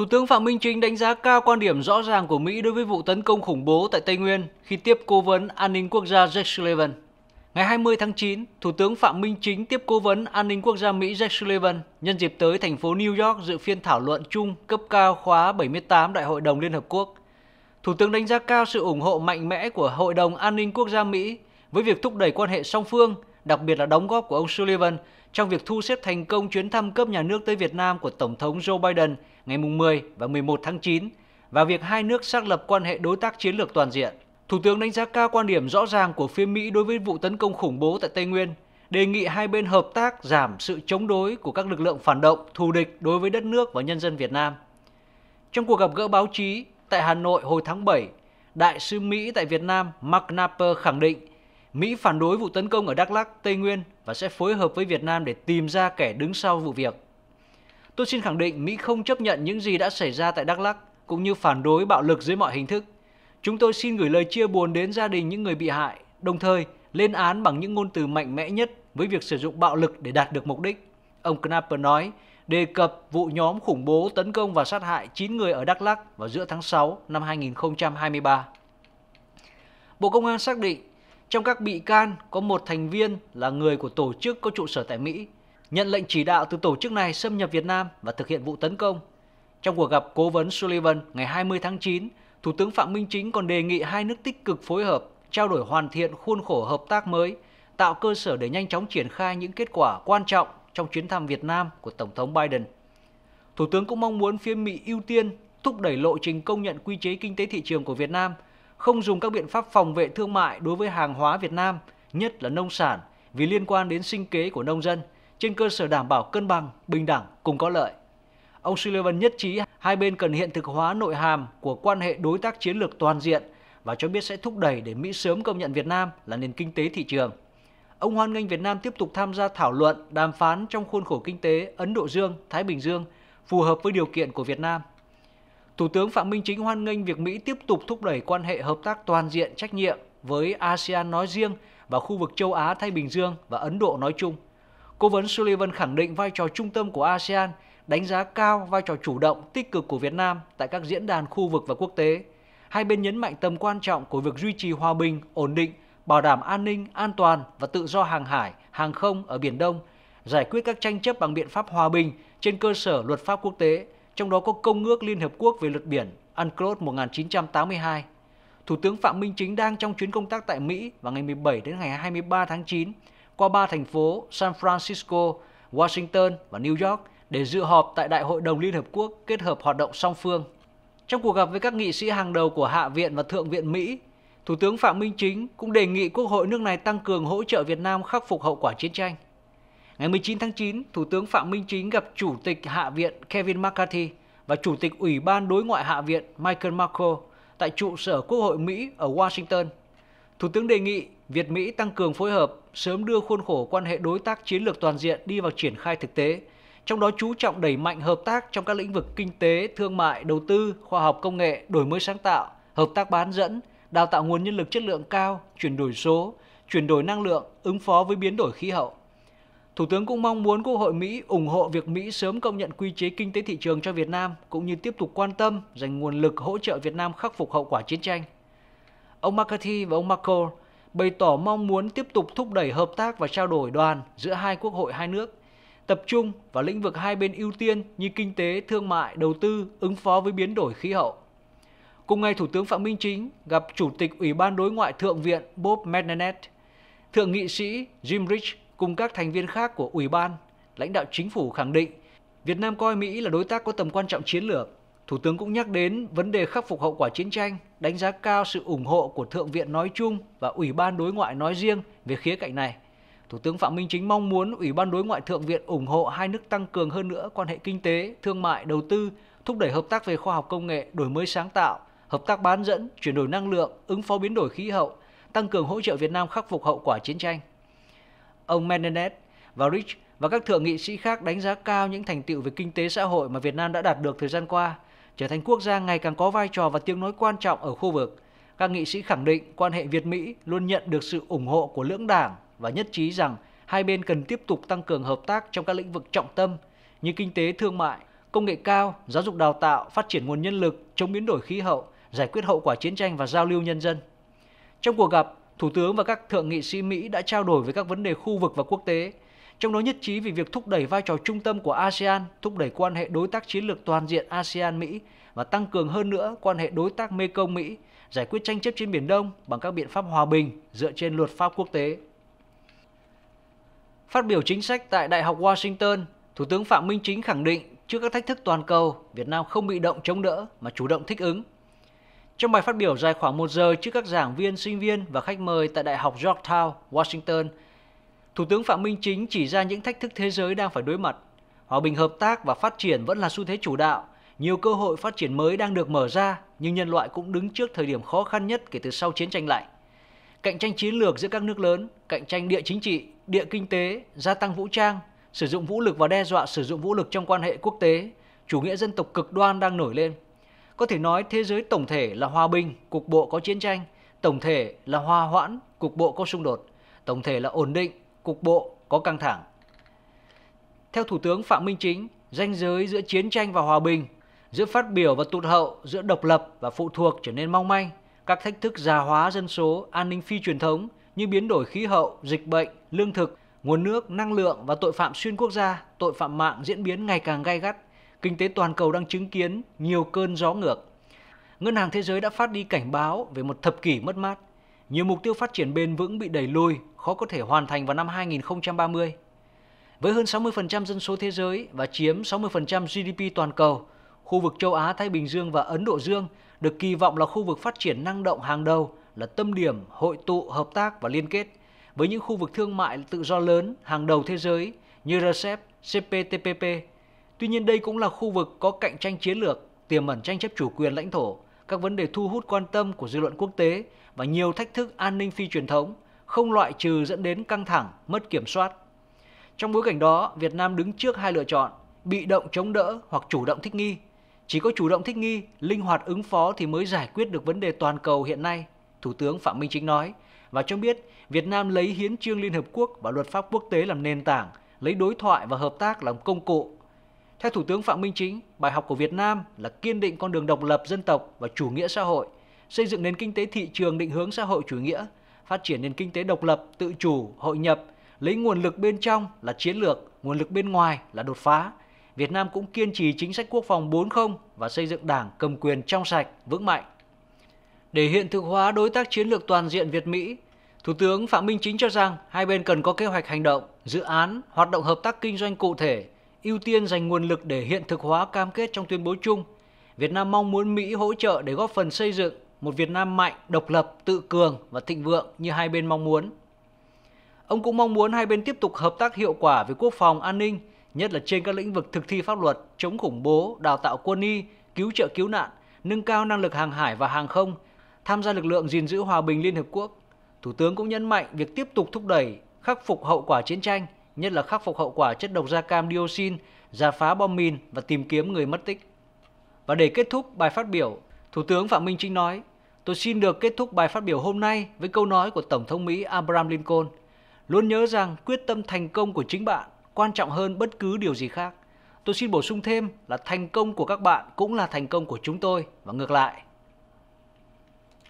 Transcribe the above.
Thủ tướng Phạm Minh Chính đánh giá cao quan điểm rõ ràng của Mỹ đối với vụ tấn công khủng bố tại Tây Nguyên khi tiếp cố vấn an ninh quốc gia Jake Sullivan. Ngày 20 tháng 9, Thủ tướng Phạm Minh Chính tiếp cố vấn an ninh quốc gia Mỹ Jake Sullivan nhân dịp tới thành phố New York dự phiên thảo luận chung cấp cao khóa 78 Đại hội đồng Liên Hợp Quốc. Thủ tướng đánh giá cao sự ủng hộ mạnh mẽ của Hội đồng An ninh Quốc gia Mỹ với việc thúc đẩy quan hệ song phương, đặc biệt là đóng góp của ông Sullivan trong việc thu xếp thành công chuyến thăm cấp nhà nước tới Việt Nam của Tổng thống Joe Biden ngày 10 và 11 tháng 9 và việc hai nước xác lập quan hệ đối tác chiến lược toàn diện. Thủ tướng đánh giá cao quan điểm rõ ràng của phía Mỹ đối với vụ tấn công khủng bố tại Tây Nguyên, đề nghị hai bên hợp tác giảm sự chống đối của các lực lượng phản động, thù địch đối với đất nước và nhân dân Việt Nam. Trong cuộc gặp gỡ báo chí tại Hà Nội hồi tháng 7, Đại sứ Mỹ tại Việt Nam Mark Napper khẳng định Mỹ phản đối vụ tấn công ở Đắk Lắk, Tây Nguyên và sẽ phối hợp với Việt Nam để tìm ra kẻ đứng sau vụ việc. Tôi xin khẳng định Mỹ không chấp nhận những gì đã xảy ra tại Đắk Lắk cũng như phản đối bạo lực dưới mọi hình thức. Chúng tôi xin gửi lời chia buồn đến gia đình những người bị hại, đồng thời lên án bằng những ngôn từ mạnh mẽ nhất với việc sử dụng bạo lực để đạt được mục đích. Ông Knapper nói, đề cập vụ nhóm khủng bố tấn công và sát hại 9 người ở Đắk Lắk vào giữa tháng 6 năm 2023. Bộ Công an xác định trong các bị can có một thành viên là người của tổ chức có trụ sở tại Mỹ, nhận lệnh chỉ đạo từ tổ chức này xâm nhập Việt Nam và thực hiện vụ tấn công. Trong cuộc gặp cố vấn Sullivan ngày 20 tháng 9, Thủ tướng Phạm Minh Chính còn đề nghị hai nước tích cực phối hợp, trao đổi hoàn thiện khuôn khổ hợp tác mới, tạo cơ sở để nhanh chóng triển khai những kết quả quan trọng trong chuyến thăm Việt Nam của Tổng thống Biden. Thủ tướng cũng mong muốn phía Mỹ ưu tiên thúc đẩy lộ trình công nhận quy chế kinh tế thị trường của Việt Nam – không dùng các biện pháp phòng vệ thương mại đối với hàng hóa Việt Nam, nhất là nông sản, vì liên quan đến sinh kế của nông dân, trên cơ sở đảm bảo cân bằng, bình đẳng, cùng có lợi. Ông Sullivan nhất trí hai bên cần hiện thực hóa nội hàm của quan hệ đối tác chiến lược toàn diện và cho biết sẽ thúc đẩy để Mỹ sớm công nhận Việt Nam là nền kinh tế thị trường. Ông hoan nghênh Việt Nam tiếp tục tham gia thảo luận, đàm phán trong khuôn khổ kinh tế Ấn Độ Dương, Thái Bình Dương phù hợp với điều kiện của Việt Nam Thủ tướng Phạm Minh Chính hoan nghênh việc Mỹ tiếp tục thúc đẩy quan hệ hợp tác toàn diện trách nhiệm với ASEAN nói riêng và khu vực châu Á Thái Bình Dương và Ấn Độ nói chung. Cố vấn Sullivan khẳng định vai trò trung tâm của ASEAN, đánh giá cao vai trò chủ động tích cực của Việt Nam tại các diễn đàn khu vực và quốc tế. Hai bên nhấn mạnh tầm quan trọng của việc duy trì hòa bình, ổn định, bảo đảm an ninh, an toàn và tự do hàng hải, hàng không ở Biển Đông, giải quyết các tranh chấp bằng biện pháp hòa bình trên cơ sở luật pháp quốc tế – trong đó có Công ước Liên Hợp Quốc về luật biển UNCLOS 1982. Thủ tướng Phạm Minh Chính đang trong chuyến công tác tại Mỹ vào ngày 17 đến ngày 23 tháng 9 qua ba thành phố San Francisco, Washington và New York để dự họp tại Đại hội đồng Liên Hợp Quốc kết hợp hoạt động song phương. Trong cuộc gặp với các nghị sĩ hàng đầu của Hạ viện và Thượng viện Mỹ, Thủ tướng Phạm Minh Chính cũng đề nghị Quốc hội nước này tăng cường hỗ trợ Việt Nam khắc phục hậu quả chiến tranh. Ngày 19 tháng 9, Thủ tướng Phạm Minh Chính gặp Chủ tịch Hạ viện Kevin McCarthy và Chủ tịch Ủy ban Đối ngoại Hạ viện Michael Marco tại trụ sở Quốc hội Mỹ ở Washington. Thủ tướng đề nghị Việt-Mỹ tăng cường phối hợp, sớm đưa khuôn khổ quan hệ đối tác chiến lược toàn diện đi vào triển khai thực tế, trong đó chú trọng đẩy mạnh hợp tác trong các lĩnh vực kinh tế, thương mại, đầu tư, khoa học công nghệ, đổi mới sáng tạo, hợp tác bán dẫn, đào tạo nguồn nhân lực chất lượng cao, chuyển đổi số, chuyển đổi năng lượng, ứng phó với biến đổi khí hậu. Thủ tướng cũng mong muốn Quốc hội Mỹ ủng hộ việc Mỹ sớm công nhận quy chế kinh tế thị trường cho Việt Nam cũng như tiếp tục quan tâm dành nguồn lực hỗ trợ Việt Nam khắc phục hậu quả chiến tranh. Ông McCarthy và ông Marco bày tỏ mong muốn tiếp tục thúc đẩy hợp tác và trao đổi đoàn giữa hai quốc hội hai nước, tập trung vào lĩnh vực hai bên ưu tiên như kinh tế, thương mại, đầu tư, ứng phó với biến đổi khí hậu. Cùng ngày, Thủ tướng Phạm Minh Chính gặp Chủ tịch Ủy ban Đối ngoại Thượng viện Bob Menendez, Thượng nghị sĩ Jim Rich cùng các thành viên khác của Ủy ban, lãnh đạo chính phủ khẳng định Việt Nam coi Mỹ là đối tác có tầm quan trọng chiến lược. Thủ tướng cũng nhắc đến vấn đề khắc phục hậu quả chiến tranh, đánh giá cao sự ủng hộ của Thượng viện nói chung và Ủy ban đối ngoại nói riêng về khía cạnh này. Thủ tướng Phạm Minh Chính mong muốn Ủy ban đối ngoại Thượng viện ủng hộ hai nước tăng cường hơn nữa quan hệ kinh tế, thương mại, đầu tư, thúc đẩy hợp tác về khoa học công nghệ, đổi mới sáng tạo, hợp tác bán dẫn, chuyển đổi năng lượng, ứng phó biến đổi khí hậu, tăng cường hỗ trợ Việt Nam khắc phục hậu quả chiến tranh ông Menendez và Rich và các thượng nghị sĩ khác đánh giá cao những thành tiệu về kinh tế xã hội mà Việt Nam đã đạt được thời gian qua, trở thành quốc gia ngày càng có vai trò và tiếng nói quan trọng ở khu vực. Các nghị sĩ khẳng định quan hệ Việt-Mỹ luôn nhận được sự ủng hộ của lưỡng đảng và nhất trí rằng hai bên cần tiếp tục tăng cường hợp tác trong các lĩnh vực trọng tâm như kinh tế thương mại, công nghệ cao, giáo dục đào tạo, phát triển nguồn nhân lực, chống biến đổi khí hậu, giải quyết hậu quả chiến tranh và giao lưu nhân dân. Trong cuộc gặp, Thủ tướng và các thượng nghị sĩ Mỹ đã trao đổi về các vấn đề khu vực và quốc tế, trong đó nhất trí về việc thúc đẩy vai trò trung tâm của ASEAN, thúc đẩy quan hệ đối tác chiến lược toàn diện ASEAN-Mỹ và tăng cường hơn nữa quan hệ đối tác Mekong-Mỹ, giải quyết tranh chấp trên Biển Đông bằng các biện pháp hòa bình dựa trên luật pháp quốc tế. Phát biểu chính sách tại Đại học Washington, Thủ tướng Phạm Minh Chính khẳng định trước các thách thức toàn cầu, Việt Nam không bị động chống đỡ mà chủ động thích ứng, trong bài phát biểu dài khoảng 1 giờ trước các giảng viên, sinh viên và khách mời tại Đại học Georgetown, Washington, Thủ tướng Phạm Minh Chính chỉ ra những thách thức thế giới đang phải đối mặt. Hòa bình hợp tác và phát triển vẫn là xu thế chủ đạo, nhiều cơ hội phát triển mới đang được mở ra, nhưng nhân loại cũng đứng trước thời điểm khó khăn nhất kể từ sau chiến tranh lạnh. Cạnh tranh chiến lược giữa các nước lớn, cạnh tranh địa chính trị, địa kinh tế, gia tăng vũ trang, sử dụng vũ lực và đe dọa sử dụng vũ lực trong quan hệ quốc tế, chủ nghĩa dân tộc cực đoan đang nổi lên, có thể nói thế giới tổng thể là hòa bình, cục bộ có chiến tranh, tổng thể là hòa hoãn, cục bộ có xung đột, tổng thể là ổn định, cục bộ có căng thẳng. Theo Thủ tướng Phạm Minh Chính, ranh giới giữa chiến tranh và hòa bình, giữa phát biểu và tụt hậu, giữa độc lập và phụ thuộc trở nên mong manh, các thách thức già hóa dân số, an ninh phi truyền thống như biến đổi khí hậu, dịch bệnh, lương thực, nguồn nước, năng lượng và tội phạm xuyên quốc gia, tội phạm mạng diễn biến ngày càng gay gắt, kinh tế toàn cầu đang chứng kiến nhiều cơn gió ngược. Ngân hàng Thế giới đã phát đi cảnh báo về một thập kỷ mất mát. Nhiều mục tiêu phát triển bền vững bị đẩy lùi, khó có thể hoàn thành vào năm 2030. Với hơn 60% dân số thế giới và chiếm 60% GDP toàn cầu, khu vực châu Á, Thái Bình Dương và Ấn Độ Dương được kỳ vọng là khu vực phát triển năng động hàng đầu, là tâm điểm hội tụ, hợp tác và liên kết với những khu vực thương mại tự do lớn hàng đầu thế giới như RCEP, CPTPP, Tuy nhiên đây cũng là khu vực có cạnh tranh chiến lược, tiềm ẩn tranh chấp chủ quyền lãnh thổ, các vấn đề thu hút quan tâm của dư luận quốc tế và nhiều thách thức an ninh phi truyền thống, không loại trừ dẫn đến căng thẳng, mất kiểm soát. Trong bối cảnh đó, Việt Nam đứng trước hai lựa chọn, bị động chống đỡ hoặc chủ động thích nghi. Chỉ có chủ động thích nghi, linh hoạt ứng phó thì mới giải quyết được vấn đề toàn cầu hiện nay, Thủ tướng Phạm Minh Chính nói và cho biết Việt Nam lấy hiến trương Liên Hợp Quốc và luật pháp quốc tế làm nền tảng, lấy đối thoại và hợp tác làm công cụ theo Thủ tướng Phạm Minh Chính, bài học của Việt Nam là kiên định con đường độc lập dân tộc và chủ nghĩa xã hội, xây dựng nền kinh tế thị trường định hướng xã hội chủ nghĩa, phát triển nền kinh tế độc lập, tự chủ, hội nhập, lấy nguồn lực bên trong là chiến lược, nguồn lực bên ngoài là đột phá. Việt Nam cũng kiên trì chính sách quốc phòng 4.0 và xây dựng đảng cầm quyền trong sạch, vững mạnh. Để hiện thực hóa đối tác chiến lược toàn diện Việt-Mỹ, Thủ tướng Phạm Minh Chính cho rằng hai bên cần có kế hoạch hành động, dự án, hoạt động hợp tác kinh doanh cụ thể – ưu tiên dành nguồn lực để hiện thực hóa cam kết trong tuyên bố chung. Việt Nam mong muốn Mỹ hỗ trợ để góp phần xây dựng một Việt Nam mạnh, độc lập, tự cường và thịnh vượng như hai bên mong muốn. Ông cũng mong muốn hai bên tiếp tục hợp tác hiệu quả về quốc phòng, an ninh, nhất là trên các lĩnh vực thực thi pháp luật, chống khủng bố, đào tạo quân y, cứu trợ cứu nạn, nâng cao năng lực hàng hải và hàng không, tham gia lực lượng gìn giữ hòa bình Liên Hợp Quốc. Thủ tướng cũng nhấn mạnh việc tiếp tục thúc đẩy khắc phục hậu quả chiến tranh – nhất là khắc phục hậu quả chất độc da cam dioxin, giả phá bom mìn và tìm kiếm người mất tích. Và để kết thúc bài phát biểu, Thủ tướng Phạm Minh Chính nói, tôi xin được kết thúc bài phát biểu hôm nay với câu nói của Tổng thống Mỹ Abraham Lincoln. Luôn nhớ rằng quyết tâm thành công của chính bạn quan trọng hơn bất cứ điều gì khác. Tôi xin bổ sung thêm là thành công của các bạn cũng là thành công của chúng tôi và ngược lại.